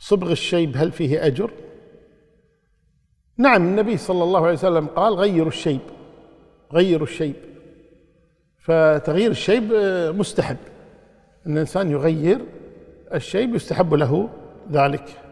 صبغ الشيب هل فيه أجر؟ نعم النبي صلى الله عليه وسلم قال غيروا الشيب غيروا الشيب فتغيير الشيب آه، مستحب ان الانسان يغير الشيب يستحب له ذلك